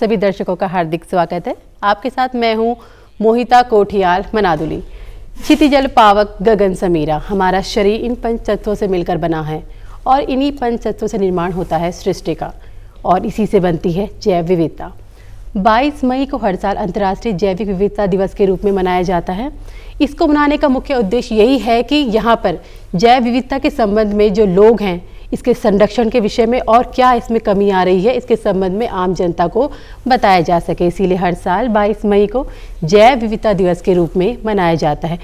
सभी दर्शकों का हार्दिक स्वागत है आपके साथ मैं हूं मोहिता कोठियाल मनादुली क्षितिजल पावक गगन समीरा हमारा शरीर इन पंच तत्वों से मिलकर बना है और इन्हीं पंच तत्वों से निर्माण होता है सृष्टि का और इसी से बनती है जैव विविधता 22 मई को हर साल अंतर्राष्ट्रीय जैविक विविधता दिवस के रूप में मनाया जाता है इसको मनाने का मुख्य उद्देश्य यही है कि यहाँ पर जैव विविधता के संबंध में जो लोग हैं इसके संरक्षण के विषय में और क्या इसमें कमी आ रही है इसके संबंध में आम जनता को बताया जा सके इसीलिए हर साल 22 मई को जैव विविधता दिवस के रूप में मनाया जाता है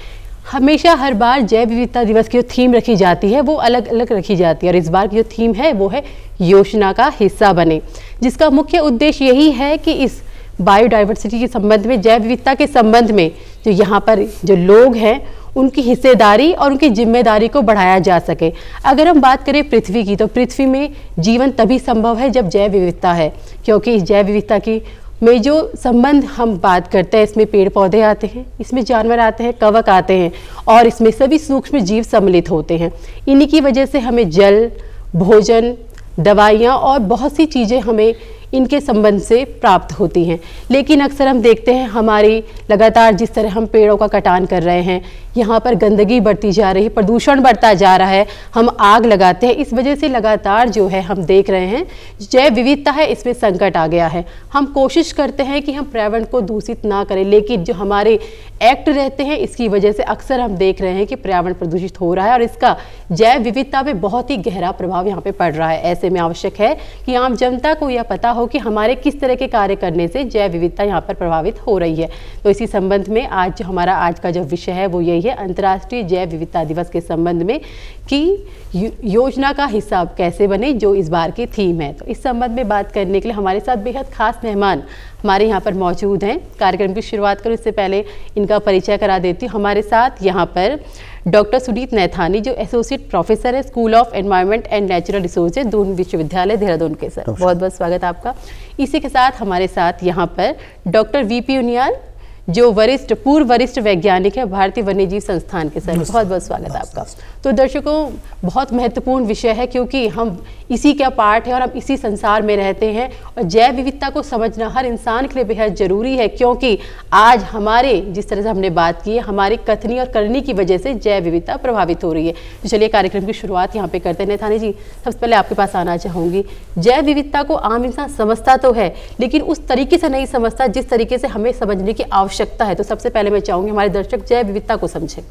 हमेशा हर बार जैव विविधता दिवस की जो थीम रखी जाती है वो अलग अलग रखी जाती है और इस बार की जो थीम है वो है योजना का हिस्सा बने जिसका मुख्य उद्देश्य यही है कि इस बायोडाइवर्सिटी के संबंध में जैव विविधता के संबंध में जो यहाँ पर जो लोग हैं उनकी हिस्सेदारी और उनकी जिम्मेदारी को बढ़ाया जा सके अगर हम बात करें पृथ्वी की तो पृथ्वी में जीवन तभी संभव है जब जैव विविधता है क्योंकि इस जैव विविधता की में जो संबंध हम बात करते हैं इसमें पेड़ पौधे आते हैं इसमें जानवर आते हैं कवक आते हैं और इसमें सभी सूक्ष्म जीव सम्मिलित होते हैं इन्हीं की वजह से हमें जल भोजन दवाइयाँ और बहुत सी चीज़ें हमें इनके संबंध से प्राप्त होती हैं लेकिन अक्सर हम देखते हैं हमारी लगातार जिस तरह हम पेड़ों का कटान कर रहे हैं यहाँ पर गंदगी बढ़ती जा रही है प्रदूषण बढ़ता जा रहा है हम आग लगाते हैं इस वजह से लगातार जो है हम देख रहे हैं जैव विविधता है इसमें संकट आ गया है हम कोशिश करते हैं कि हम पर्यावरण को दूषित ना करें लेकिन जो हमारे एक्ट रहते हैं इसकी वजह से अक्सर हम देख रहे हैं कि पर्यावरण प्रदूषित हो रहा है और इसका जैव विविधता पर बहुत ही गहरा प्रभाव यहाँ पर पड़ रहा है ऐसे में आवश्यक है कि आम जनता को यह पता हो कि हमारे किस तरह के कार्य करने से जैव विविधता यहाँ पर प्रभावित हो रही है तो इसी संबंध में आज जो हमारा आज का जो विषय है वो यही है अंतर्राष्ट्रीय जैव विविधता दिवस के संबंध में कि योजना का हिस्सा कैसे बने जो इस बार की थीम है तो इस संबंध में बात करने के लिए हमारे साथ बेहद खास मेहमान हमारे यहाँ पर मौजूद हैं कार्यक्रम की शुरुआत करूँ इससे पहले इनका परिचय करा देती हूँ हमारे साथ यहाँ पर डॉक्टर सुनीत नैथानी जो एसोसिएट प्रोफेसर है school of environment and natural resources Doon विश्वविद्यालय देहरादून के सर बहुत बहुत स्वागत आपका इसी के साथ हमारे साथ यहाँ पर डॉक्टर वी पी उनियाल जो वरिष्ठ पूर्व वरिष्ठ वैज्ञानिक है भारतीय वन्यजीव संस्थान के सर बहुत बहुत स्वागत है आपका तो दर्शकों बहुत महत्वपूर्ण विषय है क्योंकि हम इसी का पार्ट है और हम इसी संसार में रहते हैं और जैव विविधता को समझना हर इंसान के लिए बेहद ज़रूरी है क्योंकि आज हमारे जिस तरह से हमने बात की है हमारे कथनी और करनी की वजह से जैव विविधता प्रभावित हो रही है तो चलिए कार्यक्रम की शुरुआत यहाँ पे करते हैं नेथानी जी सबसे पहले आपके पास आना चाहूँगी जैव विविधता को आम इंसान समझता तो है लेकिन उस तरीके से नहीं समझता जिस तरीके से हमें समझने की आवश्यकता आवश्यकता है तो सबसे पहले मैं चाहूँगी हमारे दर्शक जैव विविधता को समझें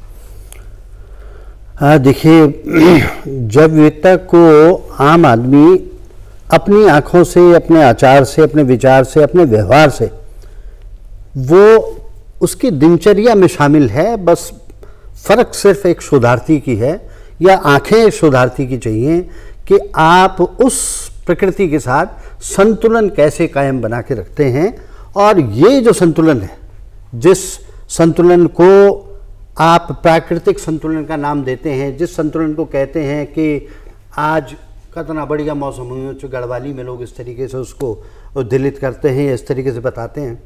हाँ देखिए जैव विविधता को आम आदमी अपनी आँखों से अपने आचार से अपने विचार से अपने व्यवहार से वो उसकी दिनचर्या में शामिल है बस फ़र्क सिर्फ एक शोधार्थी की है या आंखें शोधार्थी की चाहिए कि आप उस प्रकृति के साथ संतुलन कैसे कायम बना के रखते हैं और ये जो संतुलन है जिस संतुलन को आप प्राकृतिक संतुलन का नाम देते हैं जिस संतुलन को कहते हैं कि आज कितना बढ़िया मौसम हुई जो गढ़वाली में लोग इस तरीके से उसको उद्दिलित करते हैं या इस तरीके से बताते हैं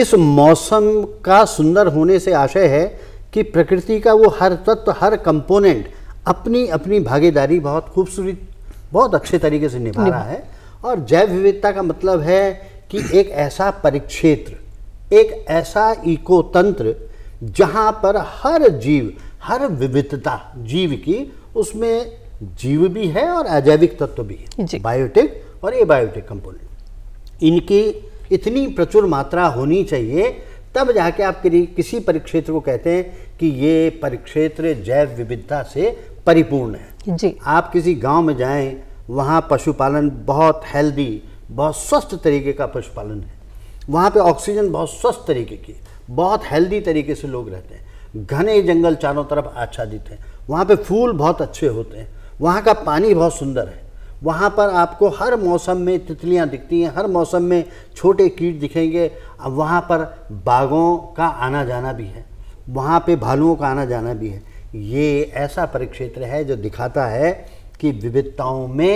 इस मौसम का सुंदर होने से आशय है कि प्रकृति का वो हर तत्व हर कंपोनेंट अपनी अपनी भागीदारी बहुत खूबसूरत बहुत अच्छे तरीके से निभा रहा है और जैव विविधता का मतलब है कि एक ऐसा परिक्षेत्र एक ऐसा इको तंत्र जहाँ पर हर जीव हर विविधता जीव की उसमें जीव भी है और अजैविक तत्व भी है बायोटिक और ए बायोटिक कंपोनेंट इनकी इतनी प्रचुर मात्रा होनी चाहिए तब जाके आप किसी परिक्षेत्र को कहते हैं कि ये परिक्षेत्र जैव विविधता से परिपूर्ण है जी आप किसी गांव में जाएं वहाँ पशुपालन बहुत हेल्दी बहुत स्वस्थ तरीके का पशुपालन है वहाँ पे ऑक्सीजन बहुत स्वस्थ तरीके की बहुत हेल्दी तरीके से लोग रहते हैं घने जंगल चारों तरफ आच्छादित हैं वहाँ पे फूल बहुत अच्छे होते हैं वहाँ का पानी बहुत सुंदर है वहाँ पर आपको हर मौसम में तितलियाँ दिखती हैं हर मौसम में छोटे कीट दिखेंगे अब वहाँ पर बाघों का आना जाना भी है वहाँ पे भालुओं का आना जाना भी है ये ऐसा परिक्षेत्र है जो दिखाता है की विविधताओं में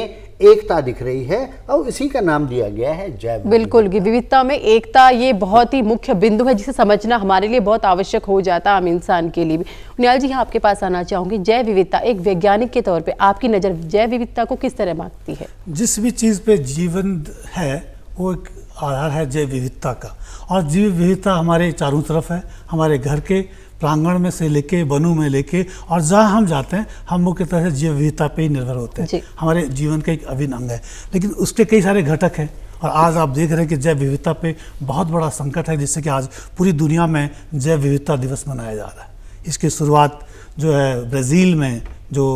एकता दिख रही है और इसी का नाम दिया गया है जैव बिल्कुल विविधता में एकता ये बहुत ही मुख्य बिंदु है जिसे समझना हमारे लिए बहुत आवश्यक हो जाता है आम इंसान के लिए भी उनियाल जी हाँ, आपके पास आना चाहूंगी जैव विविधता एक वैज्ञानिक के तौर पर आपकी नज़र जैव विविधता को किस तरह मांगती है जिस भी चीज़ पे जीवन है वो एक आधार है जैव विविधता का और जीव विविधता हमारे चारों तरफ है हमारे घर के प्रांगण में से लेके वनों में लेके और जहाँ हम जाते हैं हम मुख्य तरह से जैव विविधता पर ही निर्भर होते हैं हमारे जीवन का एक अभिन्न अंग है लेकिन उसके कई सारे घटक हैं और आज आप देख रहे हैं कि जैव विविधता पे बहुत बड़ा संकट है जिससे कि आज पूरी दुनिया में जैव विविधता दिवस मनाया जा रहा है इसकी शुरुआत जो है ब्राज़ील में जो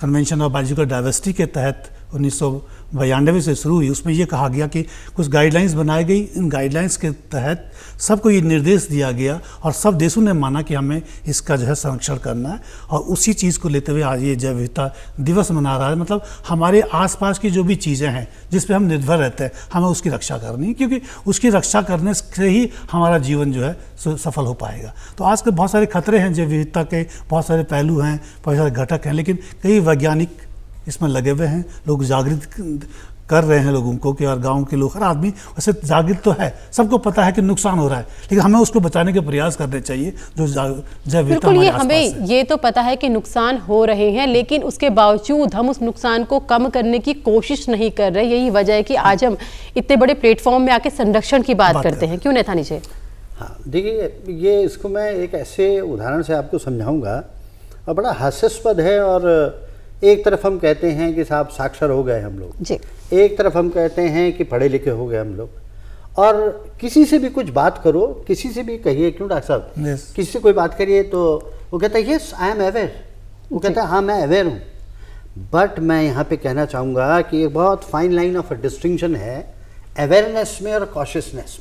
कन्वेंशन ऑफ बायोलॉजिकल डाइवर्सिटी के तहत उन्नीस से शुरू हुई उसमें यह कहा गया कि कुछ गाइडलाइंस बनाई गई इन गाइडलाइंस के तहत सबको ये निर्देश दिया गया और सब देशों ने माना कि हमें इसका जो है संरक्षण करना है और उसी चीज़ को लेते हुए आज ये जैव विविधता दिवस मना रहा है मतलब हमारे आसपास की जो भी चीज़ें हैं जिस पर हम निर्भर रहते हैं हमें उसकी रक्षा करनी है क्योंकि उसकी रक्षा करने से ही हमारा जीवन जो है सफल हो पाएगा तो आजकल बहुत सारे खतरे हैं जैव विविधता के बहुत सारे पहलू हैं बहुत सारे घटक हैं लेकिन कई वैज्ञानिक इसमें लगे हुए हैं लोग जागृत कर रहे हैं लोगों को कि यार गांव के लोग हर आदमी वैसे जागृत तो है सबको पता है कि नुकसान हो रहा है लेकिन हमें उसको बचाने के प्रयास करने चाहिए जो जैव बिल्कुल ये हमें ये तो पता है कि नुकसान हो रहे हैं लेकिन उसके बावजूद हम उस नुकसान को कम करने की कोशिश नहीं कर रहे यही वजह है कि आज हम इतने बड़े प्लेटफॉर्म में आके संरक्षण की बात, बात करते हैं क्यों नहीं था नीचे हाँ देखिए ये इसको मैं एक ऐसे उदाहरण से आपको समझाऊंगा और बड़ा हास्यास्पद है और एक तरफ हम कहते हैं कि साहब साक्षर हो गए हम लोग जी एक तरफ हम कहते हैं कि पढ़े लिखे हो गए हम लोग और किसी से भी कुछ बात करो किसी से भी कहिए क्यों डॉक्टर साहब किसी से कोई बात करिए तो वो कहता है यस आई एम अवेयर वो कहता है हाँ मैं अवेयर हूँ बट मैं यहाँ पे कहना चाहूँगा कि एक बहुत फाइन लाइन ऑफ डिस्टिंक्शन है अवेयरनेस में और कॉशियसनेस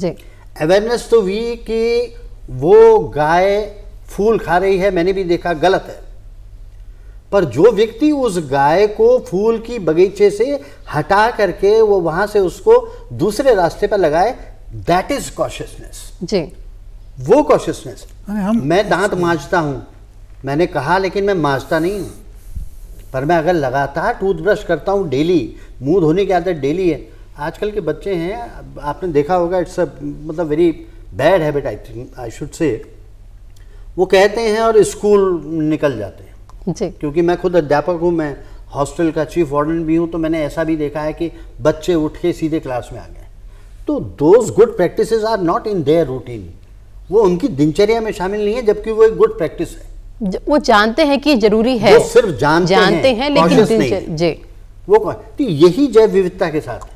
में अवेयरनेस तो वी कि वो गाय फूल खा रही है मैंने भी देखा गलत है पर जो व्यक्ति उस गाय को फूल की बगीचे से हटा करके वो वहां से उसको दूसरे रास्ते पर लगाए दैट इज कॉशियसनेस जी वो कॉशियसनेस मैं दांत मांझता हूं मैंने कहा लेकिन मैं मांझता नहीं हूं पर मैं अगर लगातार टूथब्रश करता हूं डेली मुंह धोने की आदत डेली है आजकल के बच्चे हैं आपने देखा होगा इट्स अ मतलब very bad habit I think I should say वो कहते हैं और स्कूल निकल जाते हैं जी क्योंकि मैं खुद अध्यापक हूँ मैं हॉस्टल का चीफ वार्डन भी हूँ तो मैंने ऐसा भी देखा है कि बच्चे उठ के सीधे क्लास में आ गए तो those good practice are not in their routine वो उनकी दिनचर्या में शामिल नहीं है जबकि वो एक गुड प्रैक्टिस है वो जानते हैं कि जरूरी है वो सिर्फ जानते, जानते हैं, हैं लेकिन नहीं। जे। वो तो यही जैव विविधता के साथ है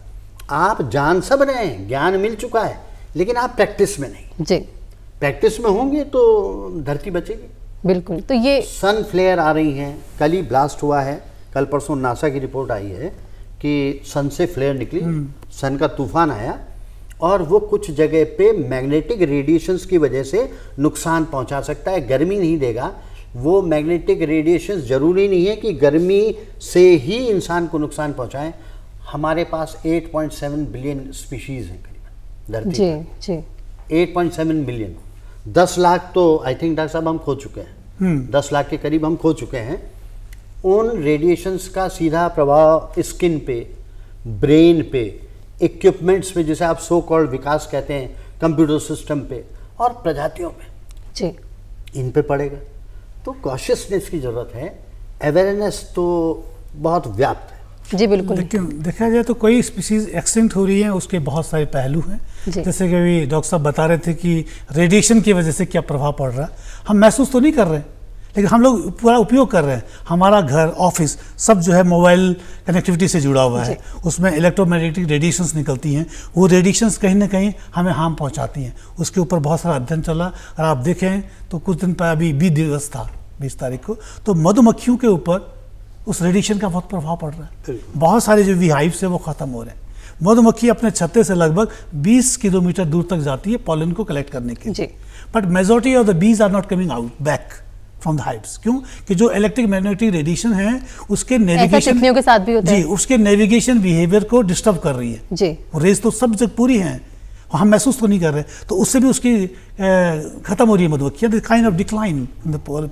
आप जान सब रहे हैं ज्ञान मिल चुका है लेकिन आप प्रैक्टिस में नहीं जी प्रैक्टिस में होंगे तो धरती बचेगी बिल्कुल तो ये सन फ्लेयर आ रही हैं कल ही ब्लास्ट हुआ है कल परसों नासा की रिपोर्ट आई है कि सन से फ्लेयर निकली सन हम्म। का तूफान आया और वो कुछ जगह पे मैग्नेटिक रेडिएशंस की वजह से नुकसान पहुंचा सकता है गर्मी नहीं देगा वो मैग्नेटिक रेडिएशंस ज़रूरी नहीं है कि गर्मी से ही इंसान को नुकसान पहुंचाएं हमारे पास 8.7 बिलियन स्पीशीज़ हैं करीबन धरती जी जी 8.7 बिलियन दस लाख तो आई थिंक डॉक्टर साहब हम खो चुके हैं हम्म। दस लाख के करीब हम खो चुके हैं उन रेडिएशंस का सीधा प्रभाव स्किन पे ब्रेन पे इक्विपमेंट्स पे जिसे आप सो कॉल्ड विकास कहते हैं कंप्यूटर सिस्टम पे और प्रजातियों में जी इन पे पड़ेगा तो कॉशियसनेस की ज़रूरत है अवेयरनेस तो बहुत व्याप्त है जी बिल्कुल देखिए देखा जाए तो कई स्पीसीज एक्सटेंट हो रही हैं उसके बहुत सारे पहलू हैं जैसे कि अभी डॉक्टर साहब बता रहे थे कि रेडिएशन की वजह से क्या प्रभाव पड़ रहा है हम महसूस तो नहीं कर रहे लेकिन हम लोग पूरा उपयोग कर रहे हैं हमारा घर ऑफिस सब जो है मोबाइल कनेक्टिविटी से जुड़ा हुआ है उसमें इलेक्ट्रोमैग्नेटिक रेडिएशंस निकलती हैं वो रेडिएशंस कहीं ना कहीं हमें हार्म पहुंचाती हैं उसके ऊपर बहुत सारा अध्ययन चला और आप देखें तो कुछ दिन पहले अभी बीस दिवस था बीस तारीख को तो मधुमक्खियों के ऊपर उस रेडिएशन का बहुत प्रभाव पड़ रहा है बहुत सारे जो विहाइव्स है वो ख़त्म हो रहे हैं मधुमक्खी अपने छत्ते से लगभग 20 किलोमीटर दूर तक जाती है पॉलन को कलेक्ट करने के लिए but majority of the bees are not coming out back from the heights क्यों कि जो इलेक्ट्रिक मैग्नेटिक रेडिएशन है उसके नेविगेशन के साथ भी होता जी है। उसके नेविगेशन बिहेवियर को डिस्टर्ब कर रही है जी रेस तो सब जगह पूरी है और हम महसूस तो नहीं कर रहे तो उससे भी उसकी खत्म हो रही है मधुमक्खियाँ काइंड ऑफ डिक्लाइन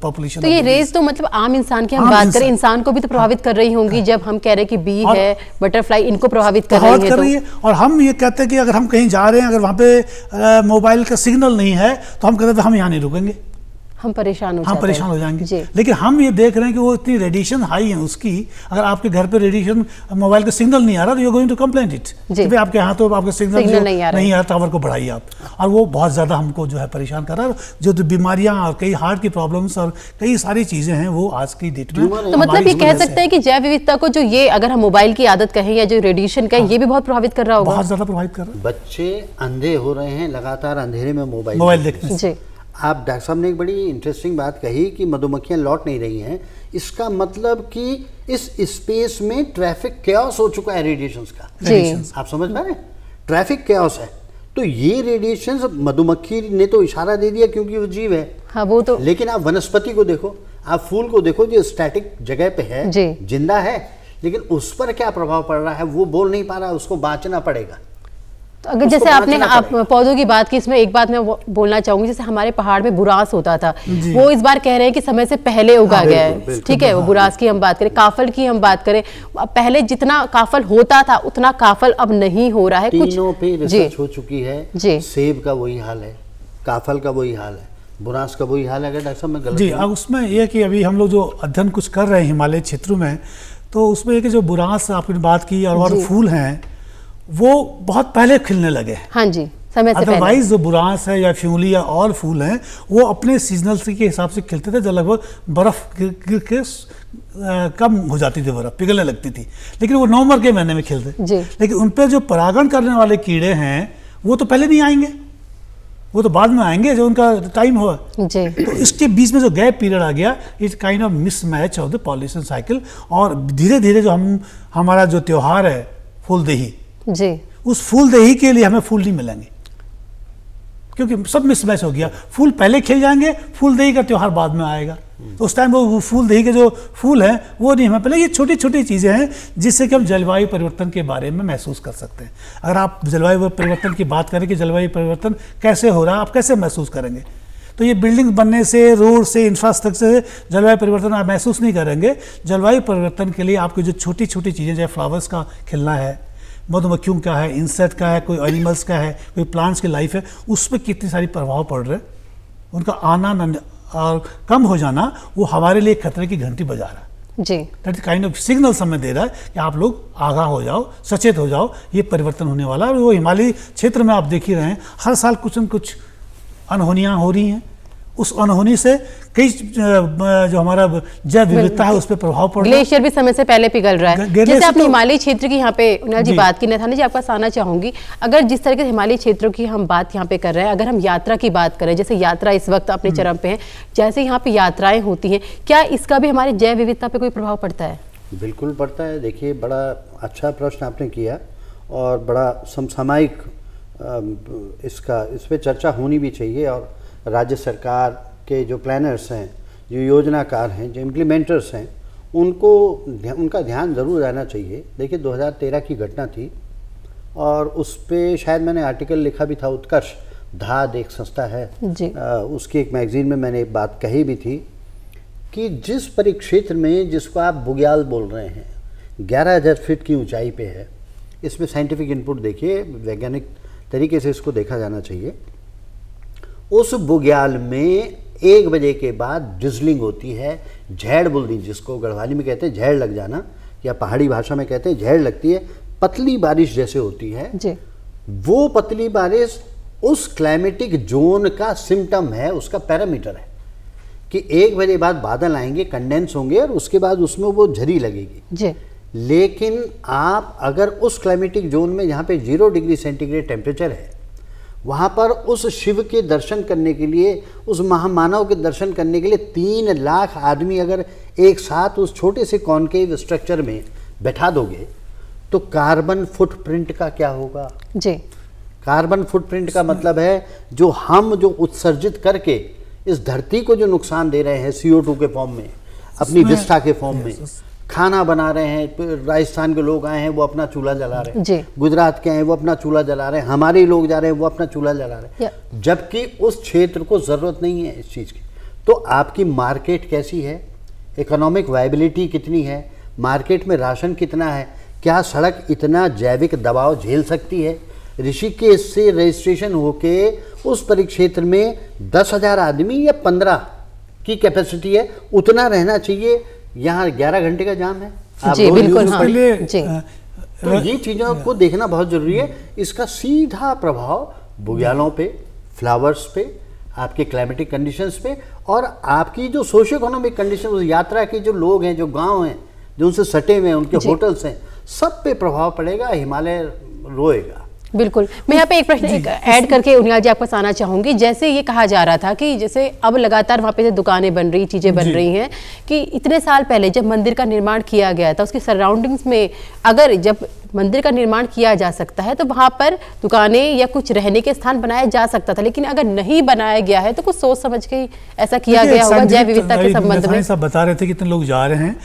पॉपुलेशन तो ये रेस तो मतलब आम इंसान की हम बात करें इंसान को भी तो प्रभावित कर रही होंगी हाँ। जब हम कह रहे हैं कि बी है बटरफ्लाई इनको प्रभावित कर रही है कर रही है और हम ये कहते हैं कि अगर हम कहीं जा रहे हैं अगर वहाँ पे मोबाइल का सिग्नल नहीं है तो हम कहते हैं हम यहाँ नहीं रुकेंगे हम परेशान हो हम परेशान हो जाएंगे लेकिन हम ये देख रहे हैं कि वो इतनी रेडिएशन हाई है उसकी अगर आपके घर पे रेडिएशन मोबाइल का सिग्नल नहीं आ रहा तो you going to complain it कि आपके यहाँ तो आपका सिग्नल, सिग्नल नहीं आ रहा टावर को बढ़ाइए आप और वो बहुत ज़्यादा हमको जो है परेशान कर रहा है जो तो बीमारियाँ और कई हार्ट की प्रॉब्लम और कई सारी चीज़ें हैं वो आज की डेट में तो मतलब ये कह सकते हैं कि जैव विविधता को जो ये अगर हम मोबाइल की आदत कहें या जो रेडिएशन का ये भी बहुत प्रभावित कर रहा होगा बहुत ज़्यादा प्रभावित कर रहा है बच्चे अंधे हो रहे हैं लगातार अंधेरे में मोबाइल मोबाइल देखते हैं आप डॉक्टर साहब ने एक बड़ी इंटरेस्टिंग बात कही कि मधुमक्खियां लौट नहीं रही हैं इसका मतलब कि इस स्पेस में ट्रैफिक क्यास हो चुका है रेडिएशन का आप समझ पा रहे ट्रैफिक क्यास है तो ये रेडिएशन मधुमक्खी ने तो इशारा दे दिया क्योंकि वो जीव है हाँ वो तो लेकिन आप वनस्पति को देखो आप फूल को देखो जो स्टैटिक जगह पे है जिंदा है लेकिन उस पर क्या प्रभाव पड़ रहा है वो बोल नहीं पा रहा है उसको बाँचना पड़ेगा तो अगर जैसे आपने आप पौधों की बात की इसमें एक बात मैं बोलना चाहूंगी जैसे हमारे पहाड़ में बुरास होता था वो इस बार कह रहे हैं कि समय से पहले उगा गया है ठीक है वो हाँ, बुरास की हम बात करें काफल की हम बात करें पहले जितना काफल होता था उतना काफल अब नहीं हो रहा है कुछ हो चुकी है जी सेब का वही हाल है काफल का वही हाल है बुरास का वही हाल है अगर डॉक्टर साहब मैं गलत जी उसमें यह कि अभी हम लोग जो अध्ययन कुछ कर रहे हैं हिमालय क्षेत्रों में तो उसमें एक जो बुरास आपने बात की और फूल हैं वो बहुत पहले खिलने लगे हाँ जी अदरवाइज जो बुरास है या फ्यूली या और फूल हैं वो अपने सीजनल के हिसाब से खिलते थे जब लगभग बर्फ गिर गिर के कम हो जाती थी बर्फ पिघलने लगती थी लेकिन वो नवंबर के महीने में खिलते लेकिन उन पर जो परागण करने वाले कीड़े हैं वो तो पहले नहीं आएंगे वो तो बाद में आएंगे जो उनका टाइम हुआ तो इसके बीच में जो गैप पीरियड आ गया it kind of mismatch of the pollution cycle और धीरे धीरे जो हम हमारा जो त्यौहार है फूलदेही जी उस फूलदेही के लिए हमें फूल नहीं मिलेंगे क्योंकि सब मिसमैच हो गया फूल पहले खिल जाएंगे फूलदेही का त्यौहार बाद में आएगा तो उस टाइम वो फूलदेही के जो फूल हैं वो नहीं हमें पहले ये छोटी छोटी चीज़ें हैं जिससे कि हम जलवायु परिवर्तन के बारे में महसूस कर सकते हैं अगर आप जलवायु परिवर्तन की बात करें कि जलवायु परिवर्तन कैसे हो रहा है आप कैसे महसूस करेंगे तो ये बिल्डिंग बनने से रोड से इंफ्रास्ट्रक्चर से जलवायु परिवर्तन आप महसूस नहीं करेंगे जलवायु परिवर्तन के लिए आपकी जो छोटी छोटी चीज़ें जैसे फ्लावर्स का खिलना है मधुमक्खियों का है इंसेक्ट का है कोई एनिमल्स का है कोई प्लांट्स की लाइफ है उस पर कितने सारे प्रभाव पड़ रहे उनका आना न और कम हो जाना वो हमारे लिए खतरे की घंटी बजा रहा है जी दैट काइंड ऑफ सिग्नल समय दे रहा है कि आप लोग आगा हो जाओ सचेत हो जाओ ये परिवर्तन होने वाला है और वो हिमालय क्षेत्र में आप देख ही रहे हैं हर साल कुछ न कुछ अनहोनियाँ हो रही हैं उस अनहोनी से कई जो हमारा जैव विविधता है उस पर प्रभाव पड़ रहा है ग्लेशियर भी समय से पहले पिघल रहा है जैसे आप तो, हिमालय क्षेत्र की यहाँ पे उन्हें जी बात की नथाना जी आपका साना चाहूंगी अगर जिस तरह के हिमालय क्षेत्रों की हम बात यहाँ पे कर रहे हैं अगर हम यात्रा की बात करें जैसे यात्रा इस वक्त अपने हम्म। चरम पे है जैसे यहाँ पे यात्राएं होती है क्या इसका भी हमारे जैव विविधता पे कोई प्रभाव पड़ता है बिल्कुल पड़ता है देखिए बड़ा अच्छा प्रश्न आपने किया और बड़ा समसामायिक इसका इस पर चर्चा होनी भी चाहिए और राज्य सरकार के जो प्लानर्स हैं जो योजनाकार हैं जो इम्प्लीमेंटर्स हैं उनको उनका ध्यान ज़रूर आना चाहिए देखिए 2013 की घटना थी और उस पर शायद मैंने आर्टिकल लिखा भी था उत्कर्ष धाद एक संस्था है जी। आ, उसकी एक मैगजीन में मैंने एक बात कही भी थी कि जिस परिक्षेत्र में जिसको आप बुग्याल बोल रहे हैं ग्यारह हज़ार फिट की ऊंचाई पे है इसमें साइंटिफिक इनपुट देखिए वैज्ञानिक तरीके से इसको देखा जाना चाहिए उस बुग्याल में एक बजे के बाद डिजलिंग होती है झेड़ दी जिसको गढ़वाली में कहते हैं झेड़ लग जाना या पहाड़ी भाषा में कहते हैं झेड़ लगती है पतली बारिश जैसे होती है वो पतली बारिश उस क्लाइमेटिक जोन का सिम्टम है उसका पैरामीटर है कि एक बजे बाद बादल आएंगे कंडेंस होंगे और उसके बाद उसमें वो झरी लगेगी जी। लेकिन आप अगर उस क्लाइमेटिक जोन में जहाँ पे जीरो डिग्री सेंटीग्रेड टेम्परेचर है वहाँ पर उस शिव के दर्शन करने के लिए उस महामानव के दर्शन करने के लिए तीन लाख आदमी अगर एक साथ उस छोटे से कॉन्केव स्ट्रक्चर में बैठा दोगे तो कार्बन फुटप्रिंट का क्या होगा जी कार्बन फुटप्रिंट का मतलब है जो हम जो उत्सर्जित करके इस धरती को जो नुकसान दे रहे हैं सीओ टू के फॉर्म में अपनी विस्टा के फॉर्म में खाना बना रहे हैं राजस्थान के लोग आए हैं वो अपना चूल्हा जला रहे हैं गुजरात के आए वो अपना चूल्हा जला रहे हैं हमारे लोग जा रहे हैं वो अपना चूल्हा जला रहे हैं जबकि उस क्षेत्र को ज़रूरत नहीं है इस चीज़ की तो आपकी मार्केट कैसी है इकोनॉमिक वायबिलिटी कितनी है मार्केट में राशन कितना है क्या सड़क इतना जैविक दबाव झेल सकती है ऋषिकेश से रजिस्ट्रेशन होके उस परिक्षेत्र में दस हज़ार आदमी या पंद्रह की कैपेसिटी है उतना रहना चाहिए यहाँ ग्यारह घंटे का जाम है आप जी बिल्कुल हाँ। तो ये चीज़ों को देखना बहुत ज़रूरी है इसका सीधा प्रभाव बुग्यालों पे फ्लावर्स पे आपके क्लाइमेटिक कंडीशंस पे और आपकी जो सोशो इकोनॉमिक कंडीशन यात्रा के जो लोग हैं जो गांव हैं जो उनसे सटे हुए हैं उनके होटल्स हैं सब पे प्रभाव पड़ेगा हिमालय रोएगा बिल्कुल मैं यहाँ पे एक प्रश्न ऐड करके उनियाल जी आपको पास आना चाहूंगी जैसे ये कहा जा रहा था कि जैसे अब लगातार वहाँ पे दुकानें बन रही चीज़ें बन रही हैं कि इतने साल पहले जब मंदिर का निर्माण किया गया था उसकी सराउंडिंग्स में अगर जब मंदिर का निर्माण किया जा सकता है तो वहाँ पर दुकानें या कुछ रहने के स्थान बनाया जा सकता था लेकिन अगर नहीं बनाया गया है तो कुछ सोच समझ के ऐसा किया गया होगा जैव विविधता के संबंध में बता रहे थे कितने लोग जा रहे हैं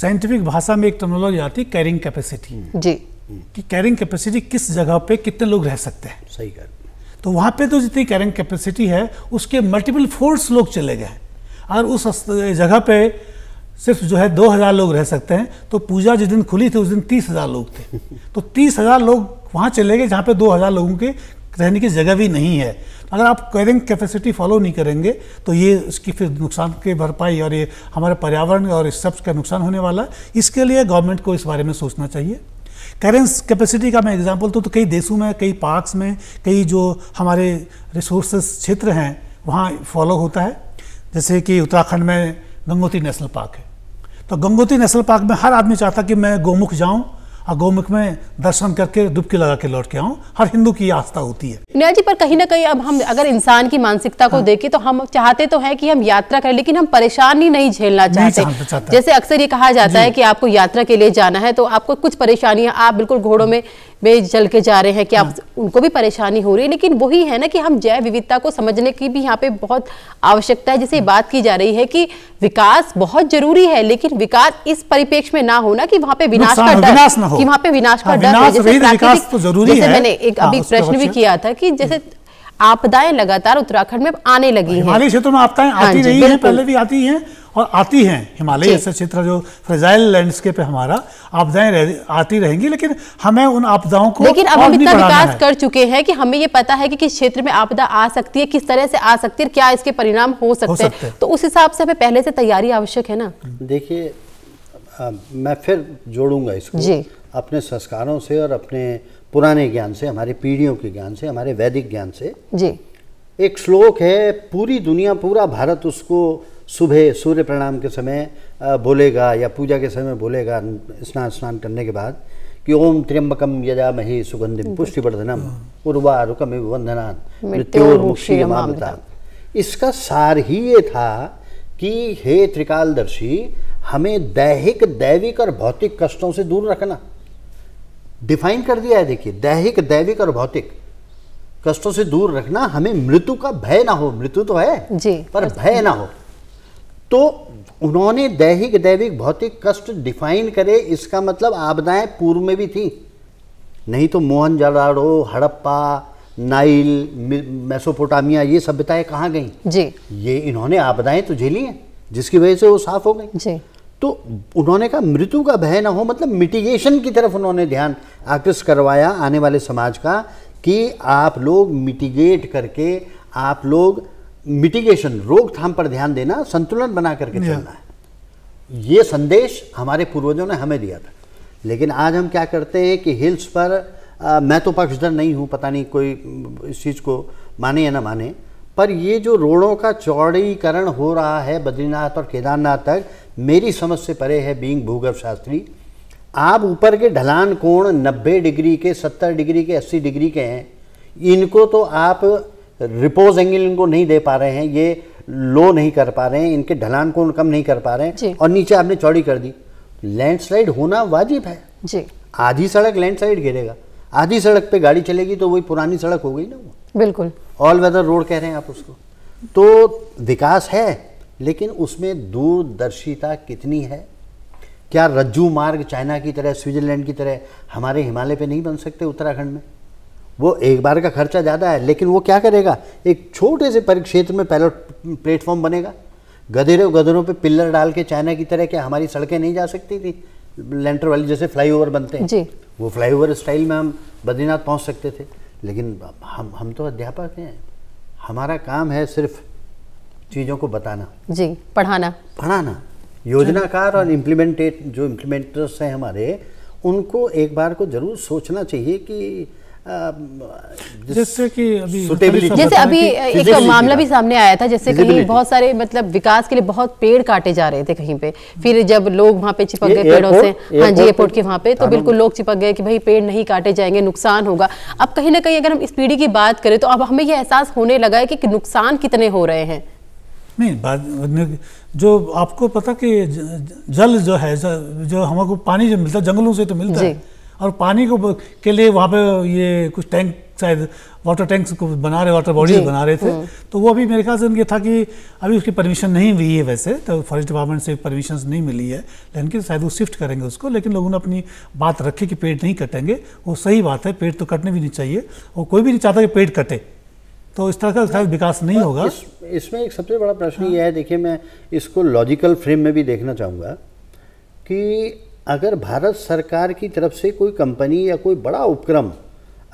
साइंटिफिक भाषा में एक टेक्नोलॉजी आती है कैरिंग कैपेसिटी जी कि कैरिंग कैपेसिटी किस जगह पे कितने लोग रह सकते हैं सही कह तो वहाँ पे तो जितनी कैरिंग कैपेसिटी है उसके मल्टीपल फोर्स लोग चले गए और उस जगह पे सिर्फ जो है दो हज़ार लोग रह सकते हैं तो पूजा जिस दिन खुली थी उस दिन तीस हज़ार लोग थे तो तीस हज़ार लोग वहाँ चले गए जहाँ पे दो हज़ार लोगों के रहने की जगह भी नहीं है अगर आप कैरिंग कैपेसिटी फॉलो नहीं करेंगे तो ये इसकी फिर नुकसान की भरपाई और ये हमारे पर्यावरण और इस सब का नुकसान होने वाला इसके लिए गवर्नमेंट को इस बारे में सोचना चाहिए करेंस कैपेसिटी का मैं एग्जांपल तो, तो कई देशों में कई पार्क्स में कई जो हमारे रिसोर्स क्षेत्र हैं वहाँ फॉलो होता है जैसे कि उत्तराखंड में गंगोत्री नेशनल पार्क है तो गंगोत्री नेशनल पार्क में हर आदमी चाहता कि मैं गोमुख जाऊँ और गोमुख में दर्शन करके डुबकी लगा के लौट के आऊँ हर हिंदू की आस्था होती है नया जी पर कहीं ना कहीं अब हम अगर इंसान की मानसिकता को हाँ। देखें तो हम चाहते तो हैं कि हम यात्रा करें लेकिन हम परेशानी नहीं झेलना चाहते नहीं जैसे अक्सर ये कहा जाता है कि आपको यात्रा के लिए जाना है तो आपको कुछ परेशानियां आप बिल्कुल घोड़ों में चल के जा रहे हैं कि आप हाँ। उनको भी परेशानी हो रही है लेकिन वही है ना कि हम जैव विविधता को समझने की भी यहाँ पे बहुत आवश्यकता है जैसे बात की जा रही है कि विकास बहुत जरूरी है लेकिन विकास इस परिपेक्ष में ना हो ना कि वहाँ पे विनाश का डर कि वहाँ पे विनाश का हाँ, डर जैसे तो मैंने एक हाँ, अभी प्रश्न भी किया था कि कि जैसे आपदाएं लगातार उत्तराखंड में आने लगी हैं हिमालय क्षेत्र में आपदाएं हाँ आती रही हैं पहले भी आती हैं और आती हैं हिमालय ऐसा क्षेत्र जो फ्रेजाइल लैंडस्केप है हमारा आपदाएं रह, आती रहेंगी लेकिन हमें उन आपदाओं को लेकिन अब हम इतना विकास कर चुके हैं कि हमें ये पता है कि किस क्षेत्र में आपदा आ सकती है किस तरह से आ सकती है क्या इसके परिणाम हो सकते हैं तो उस हिसाब से हमें पहले से तैयारी आवश्यक है ना देखिए मैं फिर जोड़ूंगा इसको अपने संस्कारों से और अपने पुराने ज्ञान से हमारे पीढ़ियों के ज्ञान से हमारे वैदिक ज्ञान से जी एक श्लोक है पूरी दुनिया पूरा भारत उसको सुबह सूर्य प्रणाम के समय बोलेगा या पूजा के समय बोलेगा स्नान स्नान करने के बाद कि ओम त्र्यंबकम मही सुगंधिम पुष्टिवर्धनम हाँ। उर्वारुकम वंदनान मृत्योर्मुक्षीयमामृता इसका सार ही ये था कि हे त्रिकालदर्शी हमें दैहिक दैविक और भौतिक कष्टों से दूर रखना डिफाइन कर दिया है देखिए दैहिक दैविक और भौतिक कष्टों से दूर रखना हमें मृत्यु का भय ना हो मृत्यु तो है जी पर भय ना हो तो उन्होंने दैहिक दैविक भौतिक कष्ट डिफाइन करे इसका मतलब आपदाएं पूर्व में भी थी नहीं तो मोहन जलाड़ो हड़प्पा नाइल मेसोपोटामिया ये सभ्यताएं कहाँ गई जी ये इन्होंने आपदाएं तो झेली हैं जिसकी वजह से वो साफ हो गई जी तो उन्होंने कहा मृत्यु का भय ना हो मतलब मिटिगेशन की तरफ उन्होंने ध्यान आकृष्ट करवाया आने वाले समाज का कि आप लोग मिटिगेट करके आप लोग मिटिगेशन रोकथाम पर ध्यान देना संतुलन बना करके चलना है ये संदेश हमारे पूर्वजों ने हमें दिया था लेकिन आज हम क्या करते हैं कि हिल्स पर आ, मैं तो पक्षधर नहीं हूँ पता नहीं कोई इस चीज़ को माने या ना माने पर ये जो रोडों का चौड़ीकरण हो रहा है बद्रीनाथ और केदारनाथ तक मेरी समझ से परे है बींग भूगर्भ शास्त्री आप ऊपर के ढलान कोण 90 डिग्री के 70 डिग्री के 80 डिग्री के हैं इनको तो आप रिपोज एंगल इनको नहीं दे पा रहे हैं ये लो नहीं कर पा रहे हैं इनके ढलान कोण कम नहीं कर पा रहे हैं और नीचे आपने चौड़ी कर दी लैंडस्लाइड होना वाजिब है जी आधी सड़क लैंडस्लाइड गिरेगा आधी सड़क पे गाड़ी चलेगी तो वही पुरानी सड़क हो गई ना वो बिल्कुल ऑल वेदर रोड कह रहे हैं आप उसको तो विकास है लेकिन उसमें दूरदर्शिता कितनी है क्या रज्जू मार्ग चाइना की तरह स्विट्ज़रलैंड की तरह हमारे हिमालय पे नहीं बन सकते उत्तराखंड में वो एक बार का खर्चा ज़्यादा है लेकिन वो क्या करेगा एक छोटे से परिक्षेत्र में पैलोट प्लेटफॉर्म बनेगा गधेरों गधेरों पे पिल्लर डाल के चाइना की तरह क्या हमारी सड़कें नहीं जा सकती थी लेंटर वाली जैसे फ्लाईओवर बनते हैं जी। वो फ्लाई स्टाइल में हम बद्रीनाथ पहुँच सकते थे लेकिन हम हम तो अध्यापक हैं हमारा काम है सिर्फ़ चीज़ों को बताना जी पढ़ाना पढ़ाना योजनाकार और इम्प्लीमेंटेट जो इम्प्लीमेंटर्स हैं हमारे उनको एक बार को जरूर सोचना चाहिए कि जैसे कि अभी जैसे अभी एक मामला भी सामने आया था जैसे कहीं बहुत सारे मतलब विकास के लिए बहुत पेड़ काटे जा रहे थे कहीं पे फिर जब लोग वहाँ पे चिपक गए पेड़ों से हाँ जी एयरपोर्ट के वहाँ पे तो बिल्कुल लोग चिपक गए कि भाई पेड़ नहीं काटे जाएंगे नुकसान होगा अब कहीं ना कहीं अगर हम इस पीढ़ी की बात करें तो अब हमें यह एहसास होने लगा है कि नुकसान कितने हो रहे हैं नहीं बाद जो आपको पता कि जल जो है जो हमको पानी जो मिलता है जंगलों से तो मिलता है और पानी को के लिए वहाँ पे ये कुछ टैंक शायद वाटर टैंक्स को बना रहे वाटर बॉडीज बना रहे थे हम्म। तो वो अभी मेरे ख्याल से ये था कि अभी उसकी परमिशन नहीं हुई है वैसे तो फॉरेस्ट डिपार्टमेंट से परमिशन नहीं मिली है लेकिन कि शायद वो शिफ्ट करेंगे उसको लेकिन लोगों ने अपनी बात रखी कि पेड़ नहीं कटेंगे वो सही बात है पेड़ तो कटने भी नहीं चाहिए और कोई भी नहीं चाहता कि पेड़ कटे तो इस तरह का विकास नहीं होगा इस, इसमें एक सबसे बड़ा प्रश्न हाँ। यह है देखिए मैं इसको लॉजिकल फ्रेम में भी देखना चाहूँगा कि अगर भारत सरकार की तरफ से कोई कंपनी या कोई बड़ा उपक्रम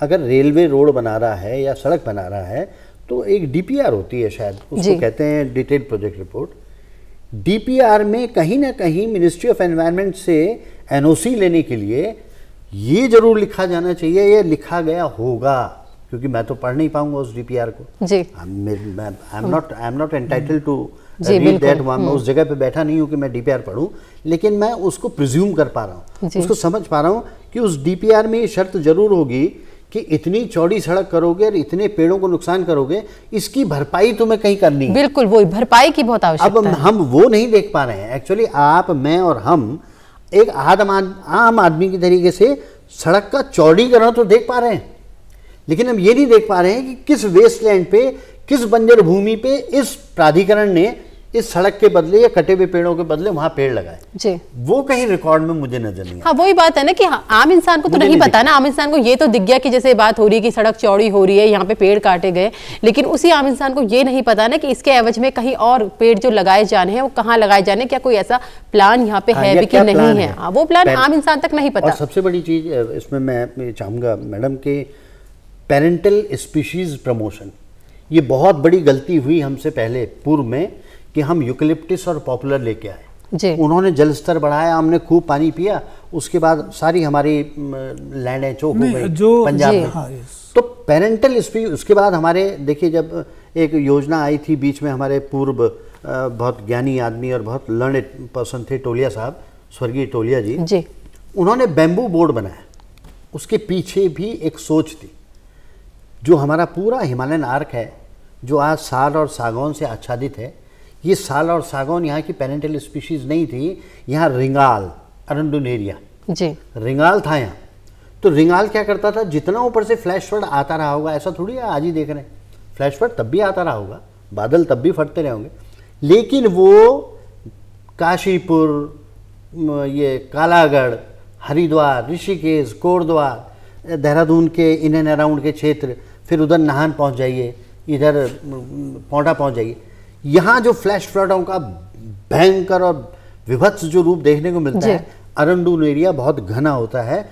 अगर रेलवे रोड बना रहा है या सड़क बना रहा है तो एक डीपीआर होती है शायद उसको कहते हैं डिटेल प्रोजेक्ट रिपोर्ट डीपीआर में कहीं ना कहीं मिनिस्ट्री ऑफ एनवायरनमेंट से एनओसी लेने के लिए ये जरूर लिखा जाना चाहिए ये लिखा गया होगा क्योंकि मैं तो पढ़ नहीं पाऊंगा उस डीपीआर को हम्म। उस जगह पे बैठा नहीं हूँ कि मैं डीपीआर पढ़ू लेकिन मैं उसको प्रिज्यूम कर पा रहा हूँ उसको समझ पा रहा हूँ कि उस डीपीआर में ये शर्त जरूर होगी कि इतनी चौड़ी सड़क करोगे और इतने पेड़ों को नुकसान करोगे इसकी भरपाई तुम्हें कहीं करनी है बिल्कुल वो भरपाई की बहुत आवश्यकता अब हम वो नहीं देख पा रहे हैं एक्चुअली आप मैं और हम एक आम आदमी के तरीके से सड़क का चौड़ीकरण तो देख पा रहे हैं लेकिन हम ये नहीं देख पा रहे हैं कि किस वेस्टलैंड पे किस बंजर भूमि पे इस प्राधिकरण ने इस सड़क के बदले या कटे हुए पेड़ों के बदले वहां पेड़ लगाए जी वो कहीं रिकॉर्ड में मुझे नजर नहीं हाँ वही बात है ना कि हाँ, आम इंसान को तो नहीं, नहीं पता ना आम इंसान को ये तो दिख गया कि जैसे बात हो रही है कि सड़क चौड़ी हो रही है यहाँ पे पेड़ काटे गए लेकिन उसी आम इंसान को ये नहीं पता ना कि इसके एवज में कहीं और पेड़ जो लगाए जाने हैं वो कहाँ लगाए जाने क्या कोई ऐसा प्लान यहाँ पे हाँ, है भी कि नहीं है हाँ, वो प्लान आम इंसान तक नहीं पता सबसे बड़ी चीज इसमें मैं चाहूंगा मैडम की पेरेंटल स्पीशीज़ प्रमोशन ये बहुत बड़ी गलती हुई हमसे पहले पूर्व में कि हम यूकलिप्टिस और पॉपुलर लेके आए जी उन्होंने जल स्तर बढ़ाया हमने खूब पानी पिया उसके बाद सारी हमारी लैंडें चौक हो गई पंजाब में हाँ, तो पेरेंटल स्पीच उसके बाद हमारे देखिए जब एक योजना आई थी बीच में हमारे पूर्व बहुत ज्ञानी आदमी और बहुत लर्न पर्सन थे टोलिया साहब स्वर्गीय टोलिया जी जी उन्होंने बेम्बू बोर्ड बनाया उसके पीछे भी एक सोच थी जो हमारा पूरा हिमालयन आर्क है जो आज साल और सागौन से आच्छादित है ये साल और सागौन यहाँ की पेरेंटल स्पीशीज़ नहीं थी यहाँ रिंगाल एरिया जी रिंगाल था यहाँ तो रिंगाल क्या करता था जितना ऊपर से फ्लैशवर्ड आता रहा होगा ऐसा थोड़ी है आज ही देख रहे हैं फ्लैशवर्ड तब भी आता रहा होगा बादल तब भी फटते रहे होंगे लेकिन वो काशीपुर ये कालागढ़ हरिद्वार ऋषिकेश कोरद्वार देहरादून के इन एंड अराउंड के क्षेत्र फिर उधर नाहन पहुंच जाइए इधर पौटा पहुंच जाइए यहाँ जो फ्लैश फ्लडों का भयंकर और विभत्स जो रूप देखने को मिलता है अरंडून एरिया बहुत घना होता है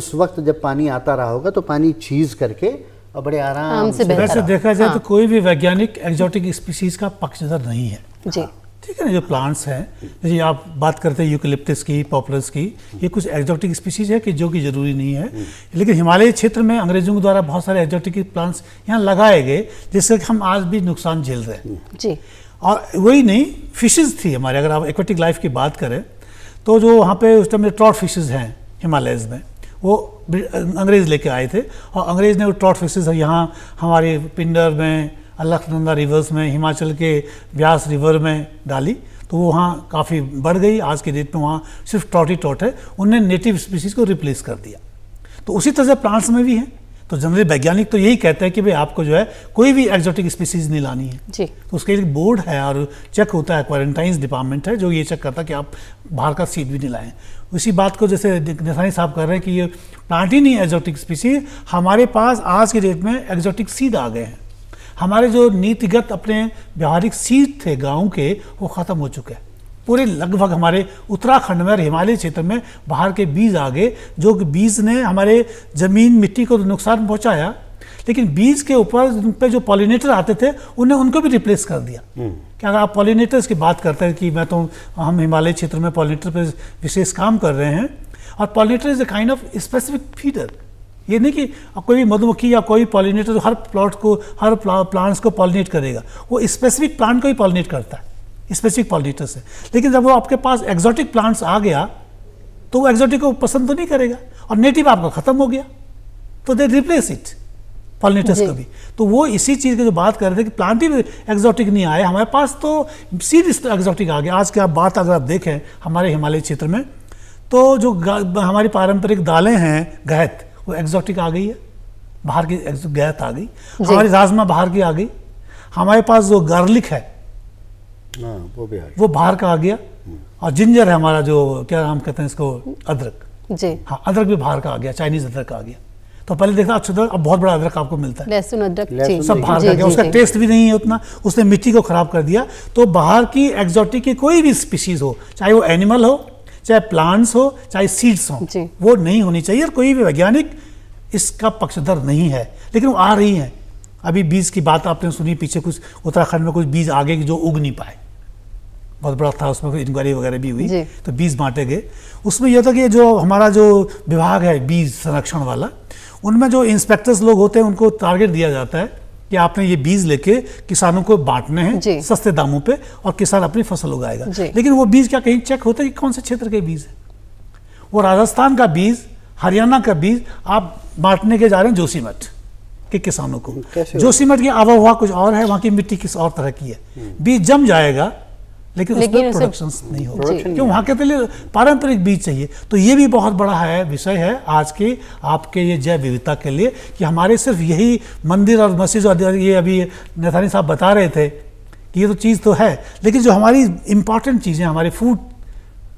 उस वक्त जब पानी आता रहा होगा तो पानी छीज करके और बड़े आराम से वैसे देखा जाए तो हाँ। तो कोई भी वैज्ञानिक एग्जॉटिक स्पीसीज का पक्षधर नहीं है जी हाँ। ठीक है ना जो प्लांट्स हैं जैसे आप बात करते हैं यूकलिप्टिस की पॉपुलर्स की ये कुछ एक्जॉटिक स्पीसीज है कि जो कि जरूरी नहीं है लेकिन हिमालय क्षेत्र में अंग्रेजों के द्वारा बहुत सारे एग्जॉटिक प्लांट्स यहाँ लगाए गए जिससे हम आज भी नुकसान झेल रहे हैं जी और वही नहीं फिशेज थी हमारे अगर आप एक्वेटिक लाइफ की बात करें तो जो वहाँ पे उस टाइम ट्रॉट फिशेज हैं हिमालयज में वो अंग्रेज़ लेके आए थे और अंग्रेज़ ने वो ट्रॉट फिशेज यहाँ हमारे पिंडर में अल्लाखनंदा रिवर्स में हिमाचल के ब्यास रिवर में डाली तो वो वहाँ काफ़ी बढ़ गई आज के डेट में वहाँ सिर्फ टॉट ही टॉट है उनने नेटिव स्पीसीज़ को रिप्लेस कर दिया तो उसी तरह से प्लांट्स में भी है तो जनरली वैज्ञानिक तो यही कहते हैं कि भाई आपको जो है कोई भी एक्जोटिक स्पीसीज नहीं लानी है जी तो उसके लिए बोर्ड है और चेक होता है क्वारंटाइन डिपार्टमेंट है जो ये चेक करता है कि आप बाहर का सीड भी नहीं लाएं उसी बात को जैसे निशानी साहब कर रहे हैं कि ये प्लांट ही नहीं एग्जॉटिक स्पीसीज हमारे पास आज के डेट में एक्जोटिक सीड आ गए हैं हमारे जो नीतिगत अपने व्यवहारिक सीट थे गाँव के वो ख़त्म हो चुके हैं पूरे लगभग हमारे उत्तराखंड में और हिमालय क्षेत्र में बाहर के बीज आ गए जो कि बीज ने हमारे ज़मीन मिट्टी को तो नुकसान पहुंचाया लेकिन बीज के ऊपर उन पर जो पॉलिनेटर आते थे उन्हें उनको भी रिप्लेस कर दिया हम्म। क्या अगर आप पॉलिनेटर्स की बात करते हैं कि मैं तो हम हिमालय क्षेत्र में पॉलिनेटर पर विशेष काम कर रहे हैं और pollinator is a kind of specific feeder ये नहीं कि कोई भी मधुमक्खी या कोई पॉलिनेटर तो हर प्लॉट को हर प्लांट्स को पॉलिनेट करेगा वो स्पेसिफिक प्लांट को ही पॉलिनेट करता है स्पेसिफिक पॉलिनेटर से लेकिन जब वो आपके पास एग्जॉटिक प्लांट्स आ गया तो वो एग्जॉटिक को पसंद तो नहीं करेगा और नेटिव आपका ख़त्म हो गया तो दे रिप्लेस इट पॉलिनेटर्स को भी तो वो इसी चीज़ की जो बात कर रहे थे कि प्लांट ही एग्जॉटिक नहीं आए हमारे पास तो सीड एक्जॉटिक आ गया आज की आप बात अगर आप देखें हमारे हिमालय क्षेत्र में तो जो हमारी पारंपरिक दालें हैं गहत वो एग्जॉटिक आ गई है बाहर की गैत आ गई हमारी राजमा बाहर की आ गई हमारे पास जो गार्लिक है हाँ, वो भी वो बाहर का आ गया हम्म। और जिंजर है हमारा जो क्या हम कहते हैं इसको अदरक जी हाँ अदरक भी बाहर का आ गया चाइनीज अदरक आ गया तो पहले देखा अच्छा अदरक अब बहुत बड़ा अदरक आपको मिलता है लहसुन अदरक सब बाहर का गया उसका टेस्ट भी नहीं है उतना उसने मिट्टी को खराब कर दिया तो बाहर की एग्जॉटिक की कोई भी स्पीशीज हो चाहे वो एनिमल हो चाहे प्लांट्स हो चाहे सीड्स हो वो नहीं होनी चाहिए और कोई भी वैज्ञानिक इसका पक्षधर नहीं है लेकिन वो आ रही हैं अभी बीज की बात आपने सुनी पीछे कुछ उत्तराखंड में कुछ बीज आ गए जो उग नहीं पाए बहुत बड़ा था उसमें इंक्वायरी वगैरह भी हुई तो बीज बांटे गए उसमें यह था कि जो हमारा जो विभाग है बीज संरक्षण वाला उनमें जो इंस्पेक्टर्स लोग होते हैं उनको टारगेट दिया जाता है कि आपने ये बीज लेके किसानों को बांटने हैं सस्ते दामों पे और किसान अपनी फसल उगाएगा लेकिन वो बीज क्या कहीं चेक होता है कि कौन से क्षेत्र के बीज है वो राजस्थान का बीज हरियाणा का बीज आप बांटने के जा रहे हैं जोशीमठ के किसानों को जोशीमठ की आबोहवा कुछ और है वहाँ की मिट्टी किस और तरह की है हम्म। बीज जम जाएगा लेकिन, उसमें प्रोडक्शन नहीं हो क्यों वहाँ के तो लिए पारंपरिक बीज चाहिए तो ये भी बहुत बड़ा है विषय है आज के आपके ये जैव विविधता के लिए कि हमारे सिर्फ यही मंदिर और मस्जिद और ये अभी नेथानी साहब बता रहे थे कि ये तो चीज़ तो है लेकिन जो हमारी इंपॉर्टेंट चीज़ें हमारे फूड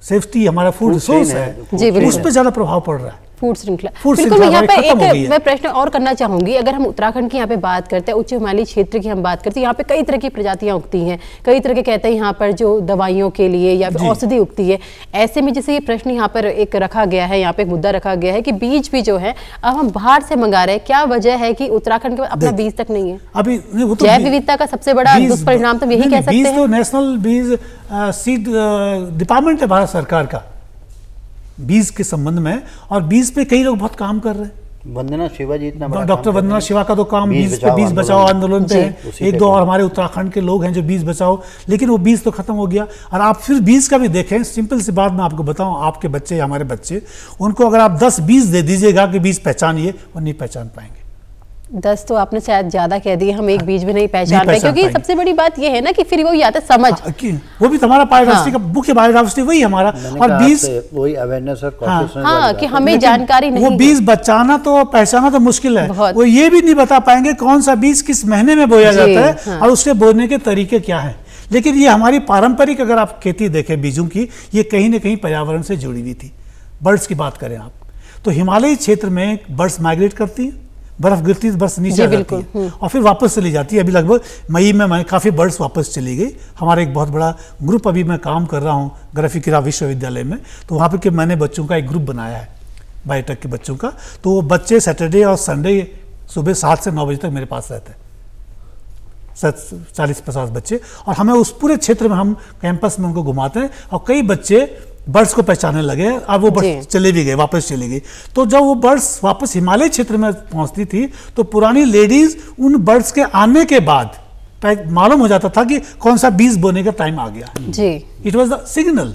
सेफ्टी हमारा फूड रिसोर्स है उस पर ज़्यादा प्रभाव पड़ रहा है फूड श्रृंखला बिल्कुल मैं यहाँ पे एक मैं प्रश्न और करना चाहूंगी अगर हम उत्तराखंड की यहाँ पे बात करते हैं उच्च हिमालयी क्षेत्र की हम बात करते हैं यहाँ पे कई तरह की प्रजातियाँ उगती हैं कई तरह के कहते हैं यहाँ पर जो दवाइयों के लिए या फिर औषधि उगती है ऐसे में जैसे ये प्रश्न यहाँ पर एक रखा गया है यहाँ पे एक मुद्दा रखा गया है की बीज भी जो है अब हम बाहर से मंगा रहे हैं क्या वजह है की उत्तराखंड के अपना बीज तक नहीं है अभी तो जैव विविधता का सबसे बड़ा दुष्परिणाम तो यही कह सकते हैं तो नेशनल बीज सीड डिपार्टमेंट है भारत सरकार का बीज के संबंध में और बीज पे कई लोग बहुत काम कर रहे हैं वंदना शिवा जी इतना डॉक्टर वंदना शिवा का तो काम बीज बचाओ, बीज बचाओ आंदोलन पे है एक दो और हमारे उत्तराखंड के लोग हैं जो बीज बचाओ लेकिन वो बीज तो खत्म हो गया और आप फिर बीज का भी देखें सिंपल सी बात मैं आपको बताऊं आपके बच्चे या हमारे बच्चे उनको अगर आप दस बीज दे दीजिएगा कि बीज पहचानिए वो नहीं पहचान पाएंगे दस तो आपने शायद ज्यादा कह दिए हम एक हाँ, बीज में नहीं पहचान पाए क्योंकि सबसे बड़ी बात यह है ना कि फिर वो याद है तो समझ आ, हाँ, वो भी हमारा बायोडाइवर्सिटी हाँ। का मुख्य बायोडाइवर्सिटी वही हमारा और बीज वही अवेयरनेस और हाँ, हाँ कि हमें जानकारी नहीं वो बीज बचाना तो पहचाना तो मुश्किल है वो ये भी नहीं बता पाएंगे कौन सा बीज किस महीने में बोया जाता है हाँ। और उसके बोने के तरीके क्या है लेकिन ये हमारी पारंपरिक अगर आप खेती देखें बीजों की ये कहीं ना कहीं पर्यावरण से जुड़ी हुई थी बर्ड्स की बात करें आप तो हिमालयी क्षेत्र में बर्ड्स माइग्रेट करती हैं बर्फ गिरती है तो बर्फ नीचे आ जाती है हम्म। और फिर वापस चली जाती है अभी लगभग मई में मैं काफ़ी बर्ड्स वापस चली गई हमारा एक बहुत बड़ा ग्रुप अभी मैं काम कर रहा हूँ किरा विश्वविद्यालय में तो वहाँ पर के मैंने बच्चों का एक ग्रुप बनाया है बायोटेक के बच्चों का तो वो बच्चे सैटरडे और संडे सुबह सात से नौ बजे तक मेरे पास रहते हैं सच चालीस पचास बच्चे और हमें उस पूरे क्षेत्र में हम कैंपस में उनको घुमाते हैं और कई बच्चे बर्ड्स को पहचानने लगे अब वो बर्ड्स चले भी गए वापस चले गए तो जब वो बर्ड्स वापस हिमालय क्षेत्र में पहुंचती थी तो पुरानी लेडीज उन बर्ड्स के आने के बाद मालूम हो जाता था कि कौन सा बीज बोने का टाइम आ गया जी इट वॉज द सिग्नल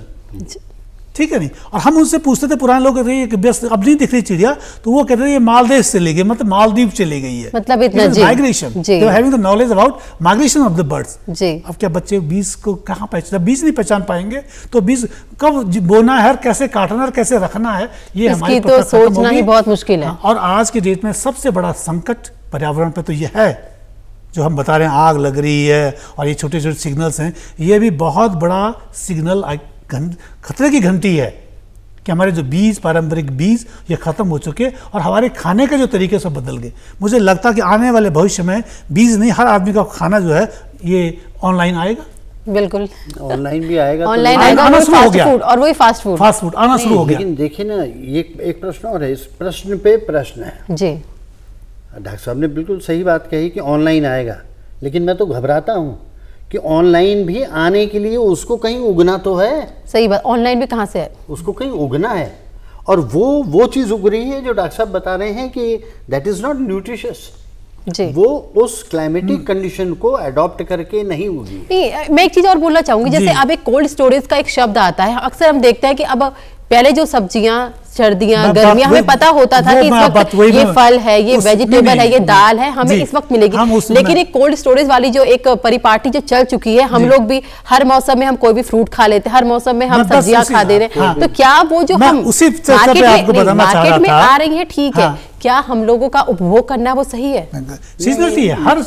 ठीक है नहीं और हम उनसे पूछते थे पुराने लोग कहते कि व्यस्त अब नहीं दिख रही चिड़िया तो वो कहते थे ये मालदेश ले गए मतलब मालदीव चले गई है मतलब migration having the knowledge about migration of the birds अब क्या बच्चे बीज को कहाँ पहचान बीज नहीं पहचान पाएंगे तो बीज कब बोना है कैसे काटना है कैसे रखना है ये हमारी तो सोचना ही बहुत मुश्किल है और आज की डेट में सबसे बड़ा संकट पर्यावरण पे तो यह है जो हम बता रहे हैं आग लग रही है और ये छोटे छोटे सिग्नल्स हैं ये भी बहुत बड़ा सिग्नल खतरे की घंटी है कि हमारे जो बीज पारंपरिक बीज ये ख़त्म हो चुके और हमारे खाने के जो तरीके सब बदल गए मुझे लगता कि आने वाले भविष्य में बीज नहीं हर आदमी का खाना जो है ये ऑनलाइन आएगा बिल्कुल ऑनलाइन भी आएगा तो ऑनलाइन तो आना शुरू हो गया फूड और वही फास्ट फूड फास्ट फूड आना शुरू हो गया लेकिन देखिए ना ये एक प्रश्न और है इस प्रश्न पे प्रश्न है जी डॉक्टर साहब ने बिल्कुल सही बात कही कि ऑनलाइन आएगा लेकिन मैं तो घबराता हूँ कि ऑनलाइन भी आने के लिए उसको कहीं उगना तो है सही बात ऑनलाइन भी कहाँ से है उसको कहीं उगना है और वो वो चीज़ उग रही है जो डॉक्टर साहब बता रहे हैं कि दैट इज़ नॉट न्यूट्रिशियस जी वो उस क्लाइमेटिक कंडीशन को अडॉप्ट करके नहीं होगी नहीं मैं एक चीज़ और बोलना चाहूंगी जैसे अब एक कोल्ड स्टोरेज का एक शब्द आता है अक्सर हम देखते हैं कि अब पहले जो सब्जियां सर्दियाँ गर्मियाँ हमें पता होता था कि इस वक्त ये फल है ये वेजिटेबल है ये दाल है हमें इस वक्त मिलेगी लेकिन एक कोल्ड स्टोरेज वाली जो एक परिपाटी जो चल चुकी है हम लोग भी हर मौसम में हम कोई भी फ्रूट खा लेते हैं हर मौसम में हम सब्जियाँ खा दे रहे हैं हाँ, तो हाँ। क्या वो जो हम मार्केट में आ रही है ठीक है हाँ। क्या हम लोगों का उपभोग करना वो सही है सीजनलिटी है हर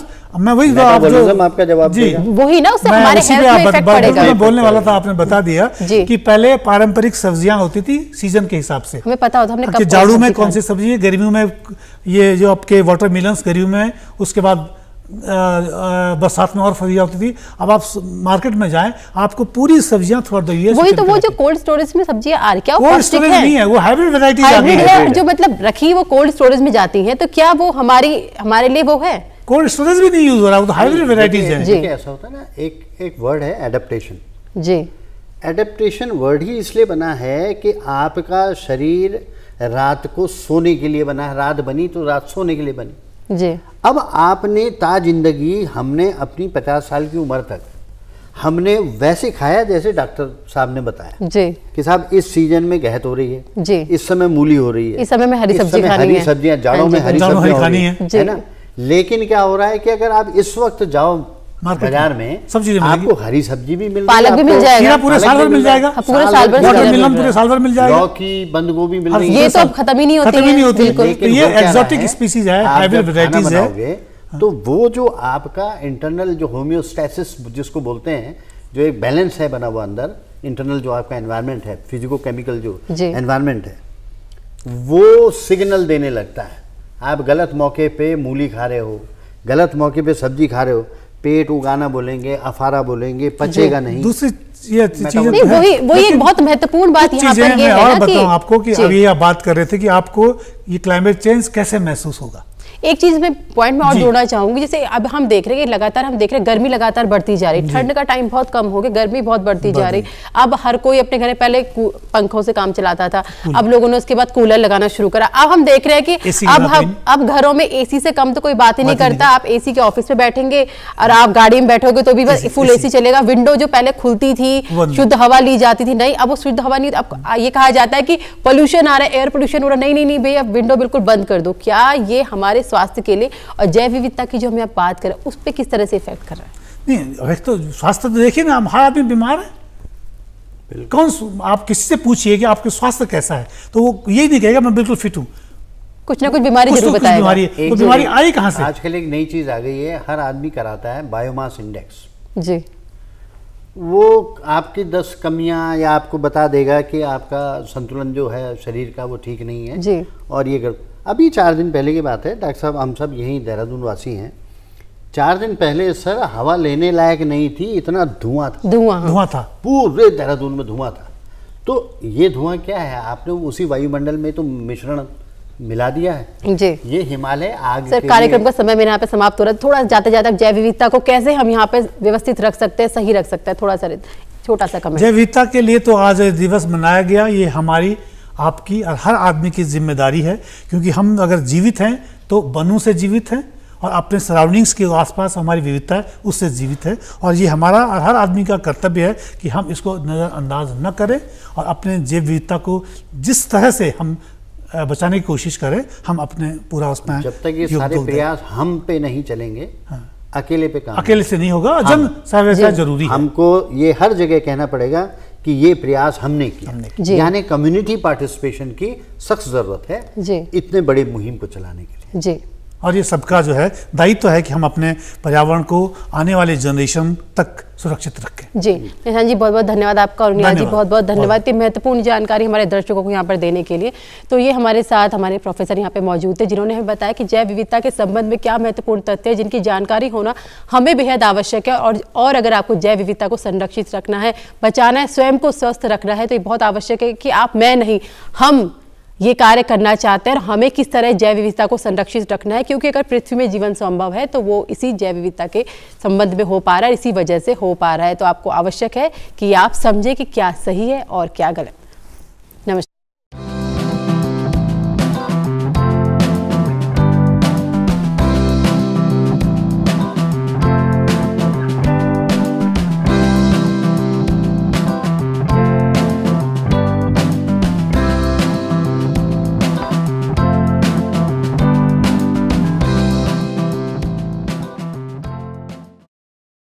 मैं वही आप जो आपका जवाब जी वही ना उससे हमारे हेल्थ में बोलने वाला था आपने बता दिया कि पहले पारंपरिक सब्जियां होती थी सीजन के हिसाब से से हमें पता होता हमने कि जाड़ू में कौन सी सब्जी है गर्मियों में ये जो आपके वाटर मिलन गर्मियों में उसके बाद बरसात में और फजिया होती थी अब आप मार्केट में जाएं आपको पूरी सब्जियां थोड़ा दी ईयर वही तो वो जो कोल्ड स्टोरेज में सब्जियां आ रही क्या कोल्ड स्टोरेज नहीं है वो हाइब्रिड वैरायटी हाइब्रिड है जो मतलब रखी वो कोल्ड स्टोरेज में जाती है तो क्या वो हमारी हमारे लिए वो है कोल्ड स्टोरेज भी नहीं यूज हो रहा वो तो हाइब्रिड वेराइटीज है ऐसा होता है ना एक एक वर्ड है एडेप्टेशन जी एडेप्टेशन वर्ड ही इसलिए बना है कि आपका शरीर रात को सोने के लिए बना है रात बनी तो रात सोने के लिए बनी जी अब आपने ता जिंदगी हमने अपनी पचास साल की उम्र तक हमने वैसे खाया जैसे डॉक्टर साहब ने बताया जी कि साहब इस सीजन में गहत हो रही है जी इस समय मूली हो रही है इस समय में हरी सब्जी खानी हरी सब्जियां जाड़ों हाँ में हरी सब्जियां है ना लेकिन क्या हो रहा है कि अगर आप इस वक्त जाओ बाजार में सब चीजें आपको हरी सब्जी भी मिल पालक भी मिल हाँ, जाएगा पूरे साल भर मिल जाएगा पूरे साल भर मिल पूरे साल हाँ, भर मिल जाएगा की बंद गोभी मिल रही ये सब तो खत्म ही नहीं होती खत्म ही नहीं होती ये एक्सोटिक तो स्पीसीज है हाइब्रिड वैरायटीज है हाँ। तो वो जो आपका इंटरनल जो होम्योस्टेसिस जिसको बोलते हैं जो एक बैलेंस है बना हुआ अंदर इंटरनल जो आपका एनवायरनमेंट है फिजिको केमिकल जो एनवायरनमेंट है वो सिग्नल देने लगता है आप गलत मौके पे मूली खा रहे हो गलत मौके पे सब्जी खा रहे हो पेट उगाना बोलेंगे अफारा बोलेंगे पचेगा नहीं दूसरी ये चीजें तो वही वही एक बहुत महत्वपूर्ण बात यहाँ पर ये है ना कि आपको कि अभी आप बात कर रहे थे कि आपको ये क्लाइमेट चेंज कैसे महसूस होगा एक चीज मैं पॉइंट में और जोड़ना चाहूंगी जैसे अब हम देख रहे हैं लगातार हम देख रहे हैं गर्मी लगातार बढ़ती जा रही ठंड का टाइम बहुत कम हो गया गर्मी बहुत बढ़ती जा रही अब हर कोई अपने घर में पहले पंखों से काम चलाता था हम्म। अब लोगों ने उसके बाद कूलर लगाना शुरू करा अब हम देख रहे हैं कि अब हम अब घरों में एसी से कम तो कोई बात ही नहीं करता आप एसी के ऑफिस में बैठेंगे और आप गाड़ी में बैठोगे तो भी बस फुल ए चलेगा विंडो जो पहले खुलती थी शुद्ध हवा ली जाती थी नहीं अब वो शुद्ध हवा नहीं अब ये कहा जाता है कि पोल्यूशन आ रहा है एयर पोल्यूशन हो रहा है नहीं नहीं नहीं भैया विंडो बिल्कुल बंद कर दो क्या ये हमारे स्वास्थ्य के लिए और जैव विविधता की जो हम यहाँ बात करें उस पर किस तरह से इफेक्ट कर रहा है नहीं अफेक्ट तो स्वास्थ्य तो देखिए ना हर आदमी बीमार है कौन आप किसी से पूछिए कि आपके स्वास्थ्य कैसा है तो वो यही नहीं कहेगा मैं बिल्कुल फिट हूँ कुछ ना कुछ बीमारी जरूर तो बताएगा बीमारी है तो बीमारी आई कहाँ से आजकल एक नई चीज आ गई है हर आदमी कराता है बायोमास इंडेक्स जी वो आपकी दस कमियां या आपको बता देगा कि आपका संतुलन जो है शरीर का वो ठीक नहीं है जी और ये अभी चार दिन पहले की बात है डॉक्टर साहब हम सब यहीं देहरादून वासी हैं चार दिन पहले सर हवा लेने लायक नहीं थी इतना धुआं था धुआं धुआं था पूरे देहरादून में धुआं था तो ये धुआं क्या है आपने उसी वायुमंडल में तो मिश्रण मिला दिया है जी ये हिमालय आग सर कार्यक्रम का समय मेरे यहाँ पे समाप्त हो रहा है थोड़ा जाते जाते जैव विविधता को कैसे हम यहाँ पे व्यवस्थित रख सकते हैं सही रख सकते हैं थोड़ा सा छोटा सा कमेंट जैव विविधता के लिए तो आज दिवस मनाया गया ये हमारी आपकी और हर आदमी की जिम्मेदारी है क्योंकि हम अगर जीवित हैं तो बनों से जीवित हैं और अपने सराउंडिंग्स के आसपास हमारी विविधता है उससे जीवित है और ये हमारा और हर आदमी का कर्तव्य है कि हम इसको नज़रअंदाज न करें और अपने जैव विविधता को जिस तरह से हम बचाने की कोशिश करें हम अपने पूरा उसमें जब तक ये सारे प्रयास हम पे नहीं चलेंगे हाँ। अकेले पे काम अकेले से नहीं होगा जन हाँ। सहव्यवसाय जरूरी हमको ये हर जगह कहना पड़ेगा कि ये प्रयास हमने किया यानी कम्युनिटी पार्टिसिपेशन की सख्त ज़रूरत है इतने बड़े मुहिम को चलाने के लिए जी और ये सबका जो है दायित्व तो है कि हम अपने पर्यावरण को आने वाले जनरेशन तक सुरक्षित रखें जी निशान जी बहुत बहुत धन्यवाद आपका और जी बहुत बहुत धन्यवाद इतनी महत्वपूर्ण जानकारी हमारे दर्शकों को यहाँ पर देने के लिए तो ये हमारे साथ हमारे प्रोफेसर यहाँ पे मौजूद थे जिन्होंने हमें बताया कि जैव विविधता के संबंध में क्या महत्वपूर्ण तथ्य है जिनकी जानकारी होना हमें बेहद आवश्यक है और और अगर आपको जैव विविधता को संरक्षित रखना है बचाना है स्वयं को स्वस्थ रखना है तो ये बहुत आवश्यक है कि आप मैं नहीं हम ये कार्य करना चाहते हैं और हमें किस तरह जैव विविधता को संरक्षित रखना है क्योंकि अगर पृथ्वी में जीवन संभव है तो वो इसी जैव विविधता के संबंध में हो पा रहा है इसी वजह से हो पा रहा है तो आपको आवश्यक है कि आप समझें कि क्या सही है और क्या गलत